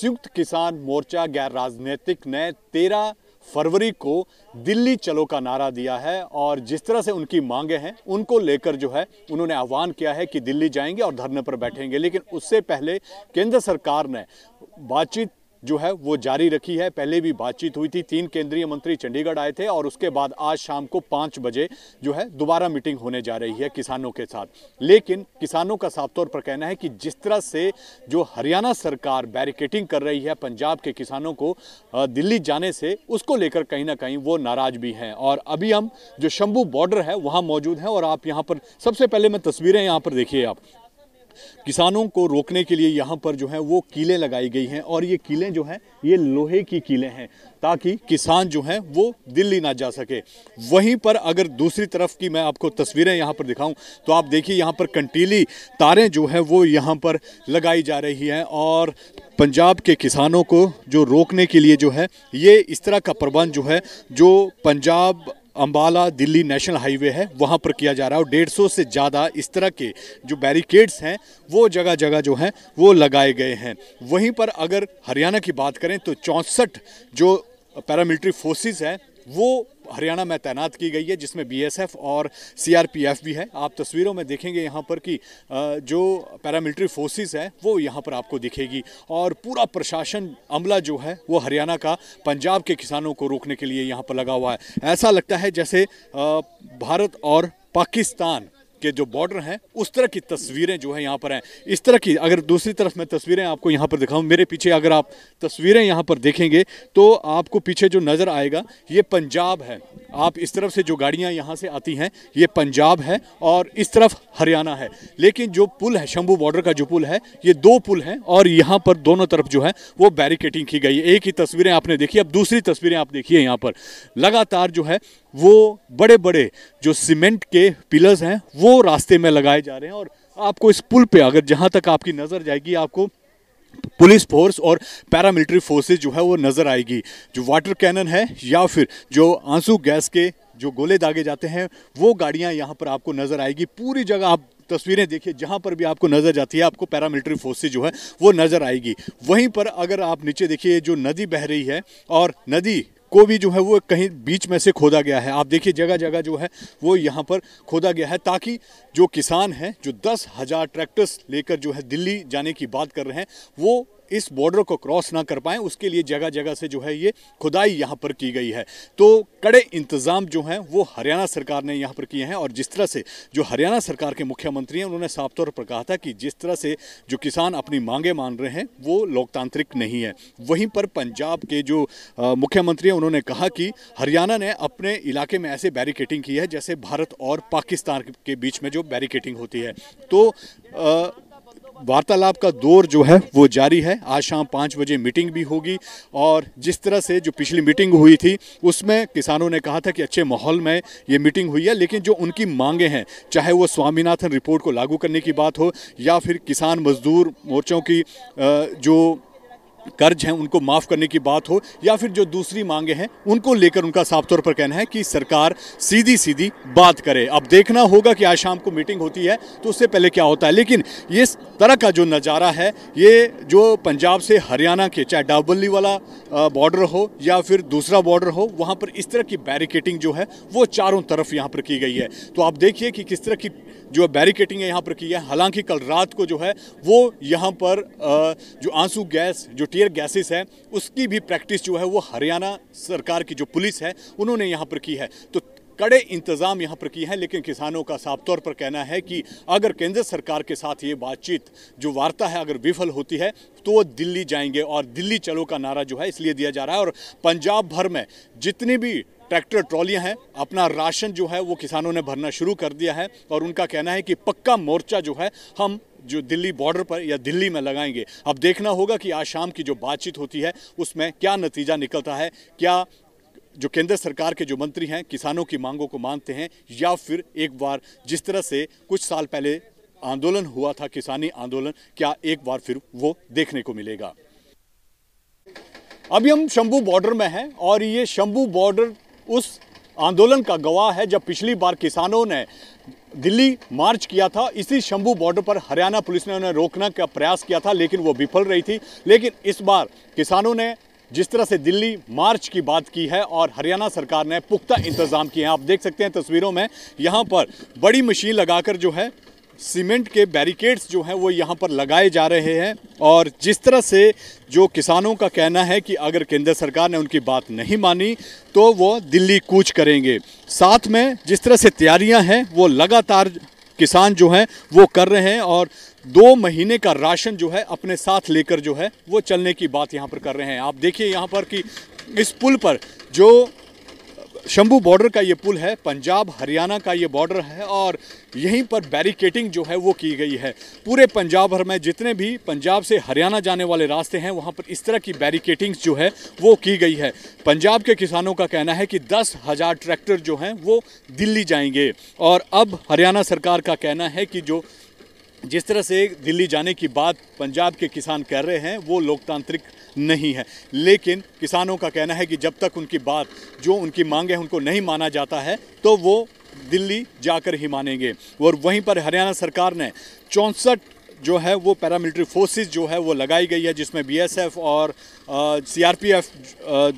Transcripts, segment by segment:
संयुक्त किसान मोर्चा गैर राजनीतिक ने तेरह फरवरी को दिल्ली चलो का नारा दिया है और जिस तरह से उनकी मांगे हैं उनको लेकर जो है उन्होंने आह्वान किया है कि दिल्ली जाएंगे और धरने पर बैठेंगे लेकिन उससे पहले केंद्र सरकार ने बातचीत जो है वो जारी रखी है पहले भी बातचीत हुई थी तीन केंद्रीय मंत्री चंडीगढ़ आए थे और उसके बाद आज शाम को पाँच बजे जो है दोबारा मीटिंग होने जा रही है किसानों के साथ लेकिन किसानों का साफ तौर पर कहना है कि जिस तरह से जो हरियाणा सरकार बैरिकेटिंग कर रही है पंजाब के किसानों को दिल्ली जाने से उसको लेकर कहीं ना कहीं वो नाराज भी हैं और अभी हम जो शंभू बॉर्डर है वहाँ मौजूद हैं और आप यहाँ पर सबसे पहले मैं तस्वीरें यहाँ पर देखिए आप किसानों को रोकने के लिए यहाँ पर जो है वो कीले लगाई गई हैं और ये कीले जो हैं ये लोहे की कीले हैं ताकि किसान जो हैं वो दिल्ली ना जा सके वहीं पर अगर दूसरी तरफ की मैं आपको तस्वीरें यहाँ पर दिखाऊं तो आप देखिए यहाँ पर कंटीली तारें जो है वो यहाँ पर लगाई जा रही हैं और पंजाब के किसानों को जो रोकने के लिए जो है ये इस तरह का प्रबंध जो है जो पंजाब अम्बाला दिल्ली नेशनल हाईवे है वहाँ पर किया जा रहा है और डेढ़ सौ से ज़्यादा इस तरह के जो बैरिकेड्स हैं वो जगह जगह जो हैं वो लगाए गए हैं वहीं पर अगर हरियाणा की बात करें तो चौंसठ जो पैरामिलिट्री फोर्सेस हैं वो हरियाणा में तैनात की गई है जिसमें बीएसएफ और सीआरपीएफ भी है आप तस्वीरों में देखेंगे यहाँ पर कि जो पैरामिलिट्री फोर्सेस है वो यहाँ पर आपको दिखेगी और पूरा प्रशासन अमला जो है वो हरियाणा का पंजाब के किसानों को रोकने के लिए यहाँ पर लगा हुआ है ऐसा लगता है जैसे भारत और पाकिस्तान के जो बॉर्डर हैं उस तरह की तस्वीरें जो है यहाँ पर हैं इस तरह की अगर दूसरी तरफ मैं तस्वीरें आपको यहाँ पर दिखाऊँ मेरे पीछे अगर आप तस्वीरें यहाँ पर देखेंगे तो आपको पीछे जो नज़र आएगा ये पंजाब है आप इस तरफ से जो गाड़ियाँ यहाँ से आती हैं ये पंजाब है और इस तरफ हरियाणा है लेकिन जो पुल है शंभू बॉर्डर का जो पुल है ये दो पुल हैं और यहाँ पर दोनों तरफ जो है वो बैरिकेटिंग की गई है एक ही तस्वीरें आपने देखी अब दूसरी तस्वीरें आप देखिए यहाँ पर लगातार जो है वो बड़े बड़े जो सीमेंट के पिलर्स हैं वो रास्ते में लगाए जा रहे हैं और आपको इस पुल पर अगर जहाँ तक आपकी नज़र जाएगी आपको पुलिस फोर्स और पैरामिलिट्री फोर्सेज जो है वो नज़र आएगी जो वाटर कैनन है या फिर जो आंसू गैस के जो गोले दागे जाते हैं वो गाड़ियाँ यहाँ पर आपको नज़र आएगी पूरी जगह आप तस्वीरें देखिए जहाँ पर भी आपको नज़र जाती है आपको पैरामिलिट्री फोर्सेज जो है वो नज़र आएगी वहीं पर अगर आप नीचे देखिए जो नदी बह रही है और नदी को भी जो है वो कहीं बीच में से खोदा गया है आप देखिए जगह जगह जो है वो यहाँ पर खोदा गया है ताकि जो किसान हैं जो दस हज़ार ट्रैक्टर्स लेकर जो है दिल्ली जाने की बात कर रहे हैं वो इस बॉर्डर को क्रॉस ना कर पाएँ उसके लिए जगह जगह से जो है ये खुदाई यहाँ पर की गई है तो कड़े इंतज़ाम जो हैं वो हरियाणा सरकार ने यहाँ पर किए हैं और जिस तरह से जो हरियाणा सरकार के मुख्यमंत्री हैं उन्होंने साफ तौर पर कहा था कि जिस तरह से जो किसान अपनी मांगे मान रहे हैं वो लोकतांत्रिक नहीं है वहीं पर पंजाब के जो मुख्यमंत्री हैं उन्होंने कहा कि हरियाणा ने अपने इलाके में ऐसे बैरिकेटिंग की है जैसे भारत और पाकिस्तान के बीच में जो बैरिकेटिंग होती है तो आ, वार्तालाप का दौर जो है वो जारी है आज शाम पाँच बजे मीटिंग भी होगी और जिस तरह से जो पिछली मीटिंग हुई थी उसमें किसानों ने कहा था कि अच्छे माहौल में ये मीटिंग हुई है लेकिन जो उनकी मांगे हैं चाहे वो स्वामीनाथन रिपोर्ट को लागू करने की बात हो या फिर किसान मजदूर मोर्चों की जो कर्ज हैं उनको माफ़ करने की बात हो या फिर जो दूसरी मांगे हैं उनको लेकर उनका साफ तौर पर कहना है कि सरकार सीधी सीधी बात करे अब देखना होगा कि आज शाम को मीटिंग होती है तो उससे पहले क्या होता है लेकिन ये तरह का जो नज़ारा है ये जो पंजाब से हरियाणा के चाहे डाबली वाला बॉर्डर हो या फिर दूसरा बॉर्डर हो वहाँ पर इस तरह की बैरिकेटिंग जो है वो चारों तरफ यहाँ पर की गई है तो आप देखिए कि किस तरह की जो है बैरिकेटिंग है यहाँ पर की है हालांकि कल रात को जो है वो यहाँ पर जो आंसू गैस जो टीयर गैसेस है उसकी भी प्रैक्टिस जो है वो हरियाणा सरकार की जो पुलिस है उन्होंने यहाँ पर की है तो कड़े इंतज़ाम यहाँ पर किए हैं लेकिन किसानों का साफ तौर पर कहना है कि अगर केंद्र सरकार के साथ ये बातचीत जो वार्ता है अगर विफल होती है तो वो दिल्ली जाएंगे और दिल्ली चलो का नारा जो है इसलिए दिया जा रहा है और पंजाब भर में जितनी भी ट्रैक्टर ट्रॉलियां हैं अपना राशन जो है वो किसानों ने भरना शुरू कर दिया है और उनका कहना है कि पक्का मोर्चा जो है हम जो दिल्ली बॉर्डर पर या दिल्ली में लगाएंगे अब देखना होगा कि आज शाम की जो बातचीत होती है उसमें क्या नतीजा निकलता है क्या जो केंद्र सरकार के जो मंत्री हैं किसानों की मांगों को मानते हैं या फिर एक बार जिस तरह से कुछ साल पहले आंदोलन हुआ था किसानी आंदोलन क्या एक बार फिर वो देखने को मिलेगा अभी हम शंभू बॉर्डर में हैं और ये शंभू बॉर्डर उस आंदोलन का गवाह है जब पिछली बार किसानों ने दिल्ली मार्च किया था इसी शंभू बॉर्डर पर हरियाणा पुलिस ने उन्हें रोकने का प्रयास किया था लेकिन वो विफल रही थी लेकिन इस बार किसानों ने जिस तरह से दिल्ली मार्च की बात की है और हरियाणा सरकार ने पुख्ता इंतजाम किए हैं आप देख सकते हैं तस्वीरों में यहाँ पर बड़ी मशीन लगाकर जो है सीमेंट के बैरिकेड्स जो हैं वो यहाँ पर लगाए जा रहे हैं और जिस तरह से जो किसानों का कहना है कि अगर केंद्र सरकार ने उनकी बात नहीं मानी तो वो दिल्ली कूच करेंगे साथ में जिस तरह से तैयारियाँ हैं वो लगातार किसान जो हैं वो कर रहे हैं और दो महीने का राशन जो है अपने साथ लेकर जो है वो चलने की बात यहाँ पर कर रहे हैं आप देखिए यहाँ पर कि इस पुल पर जो शंभू बॉर्डर का ये पुल है पंजाब हरियाणा का ये बॉर्डर है और यहीं पर बैरिकेटिंग जो है वो की गई है पूरे पंजाब भर में जितने भी पंजाब से हरियाणा जाने वाले रास्ते हैं वहाँ पर इस तरह की बैरिकेटिंग्स जो है वो की गई है पंजाब के किसानों का कहना है कि दस हज़ार ट्रैक्टर जो हैं वो दिल्ली जाएंगे और अब हरियाणा सरकार का कहना है कि जो जिस तरह से दिल्ली जाने की बात पंजाब के किसान कर रहे हैं वो लोकतांत्रिक नहीं है लेकिन किसानों का कहना है कि जब तक उनकी बात जो उनकी मांग है उनको नहीं माना जाता है तो वो दिल्ली जाकर ही मानेंगे और वहीं पर हरियाणा सरकार ने चौंसठ जो है वो पैरामिलिट्री फोर्सेस जो है वो लगाई गई है जिसमें बीएसएफ और सीआरपीएफ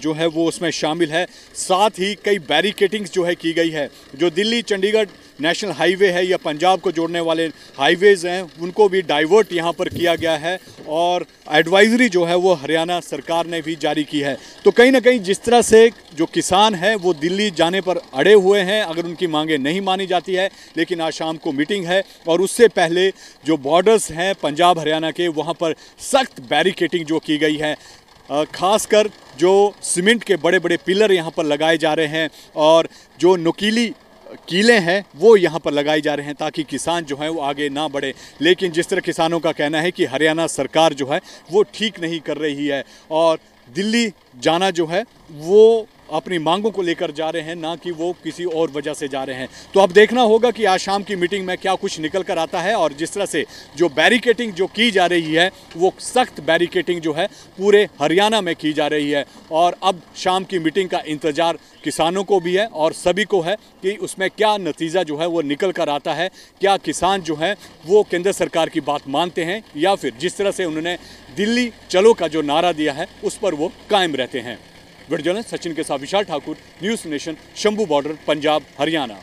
जो है वो उसमें शामिल है साथ ही कई बैरिकेटिंग्स जो है की गई है जो दिल्ली चंडीगढ़ नेशनल हाईवे है या पंजाब को जोड़ने वाले हाईवेज़ हैं उनको भी डाइवर्ट यहाँ पर किया गया है और एडवाइजरी जो है वो हरियाणा सरकार ने भी जारी की है तो कहीं ना कहीं जिस तरह से जो किसान है वो दिल्ली जाने पर अड़े हुए हैं अगर उनकी मांगें नहीं मानी जाती है लेकिन आज शाम को मीटिंग है और उससे पहले जो बॉर्डर्स हैं पंजाब हरियाणा के वहाँ पर सख्त बैरिकेटिंग जो की गई है खासकर जो सीमेंट के बड़े बड़े पिलर यहाँ पर लगाए जा रहे हैं और जो नुकीली कीले हैं वो यहाँ पर लगाए जा रहे हैं ताकि किसान जो है वो आगे ना बढ़े लेकिन जिस तरह किसानों का कहना है कि हरियाणा सरकार जो है वो ठीक नहीं कर रही है और दिल्ली जाना जो है वो अपनी मांगों को लेकर जा रहे हैं ना कि वो किसी और वजह से जा रहे हैं तो अब देखना होगा कि आज शाम की मीटिंग में क्या कुछ निकल कर आता है और जिस तरह से जो बैरिकेटिंग जो की जा रही है वो सख्त बैरिकेटिंग जो है पूरे हरियाणा में की जा रही है और अब शाम की मीटिंग का इंतज़ार किसानों को भी है और सभी को है कि उसमें क्या नतीजा जो है वो निकल कर आता है क्या किसान जो है वो केंद्र सरकार की बात मानते हैं या फिर जिस तरह से उन्होंने दिल्ली चलो का जो नारा दिया है उस पर वो कायम रहते हैं विड्योलेंस सचिन के साथ Vishal Thakur news nation Shambhu border Punjab Haryana